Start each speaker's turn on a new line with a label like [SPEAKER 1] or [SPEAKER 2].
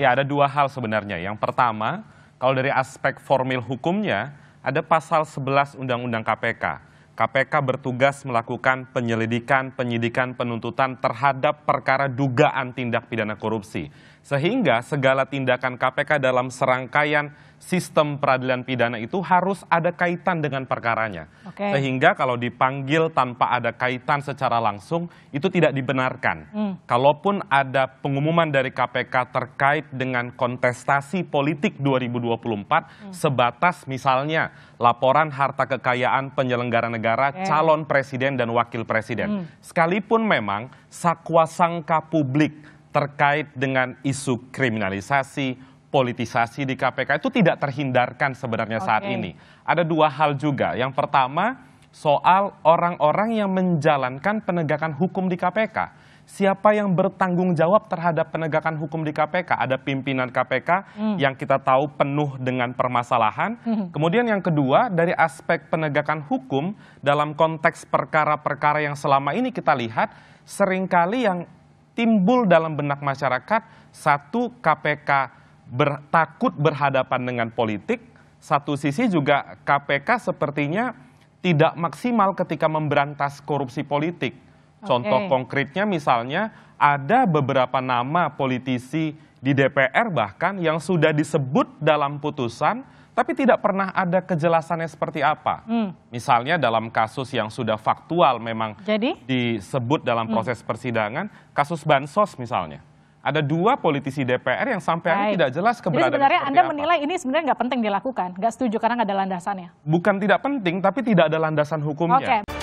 [SPEAKER 1] Ya, ada dua hal sebenarnya. Yang pertama, kalau dari aspek formil hukumnya, ada pasal 11 Undang-Undang KPK. KPK bertugas melakukan penyelidikan, penyidikan, penuntutan terhadap perkara dugaan tindak pidana korupsi. Sehingga segala tindakan KPK dalam serangkaian sistem peradilan pidana itu harus ada kaitan dengan perkaranya. Okay. Sehingga kalau dipanggil tanpa ada kaitan secara langsung itu tidak dibenarkan. Hmm. Kalaupun ada pengumuman dari KPK terkait dengan kontestasi politik 2024 hmm. sebatas misalnya laporan harta kekayaan penyelenggara negara, okay. calon presiden dan wakil presiden. Hmm. Sekalipun memang sakwa sangka publik terkait dengan isu kriminalisasi, politisasi di KPK itu tidak terhindarkan sebenarnya okay. saat ini. Ada dua hal juga. Yang pertama soal orang-orang yang menjalankan penegakan hukum di KPK siapa yang bertanggung jawab terhadap penegakan hukum di KPK. Ada pimpinan KPK hmm. yang kita tahu penuh dengan permasalahan. Hmm. Kemudian yang kedua, dari aspek penegakan hukum dalam konteks perkara-perkara yang selama ini kita lihat, seringkali yang timbul dalam benak masyarakat satu KPK ber, takut berhadapan dengan politik, satu sisi juga KPK sepertinya tidak maksimal ketika memberantas korupsi politik. Contoh konkretnya misalnya ada beberapa nama politisi di DPR bahkan yang sudah disebut dalam putusan tapi tidak pernah ada kejelasannya seperti apa. Hmm. Misalnya dalam kasus yang sudah faktual memang Jadi? disebut dalam hmm. proses hmm. persidangan, kasus bansos misalnya. Ada dua politisi DPR yang sampai hari tidak jelas keberadaan. Jadi sebenarnya Anda apa. menilai ini sebenarnya nggak penting dilakukan, nggak setuju karena nggak ada landasannya? Bukan tidak penting, tapi tidak ada landasan hukumnya. Okay.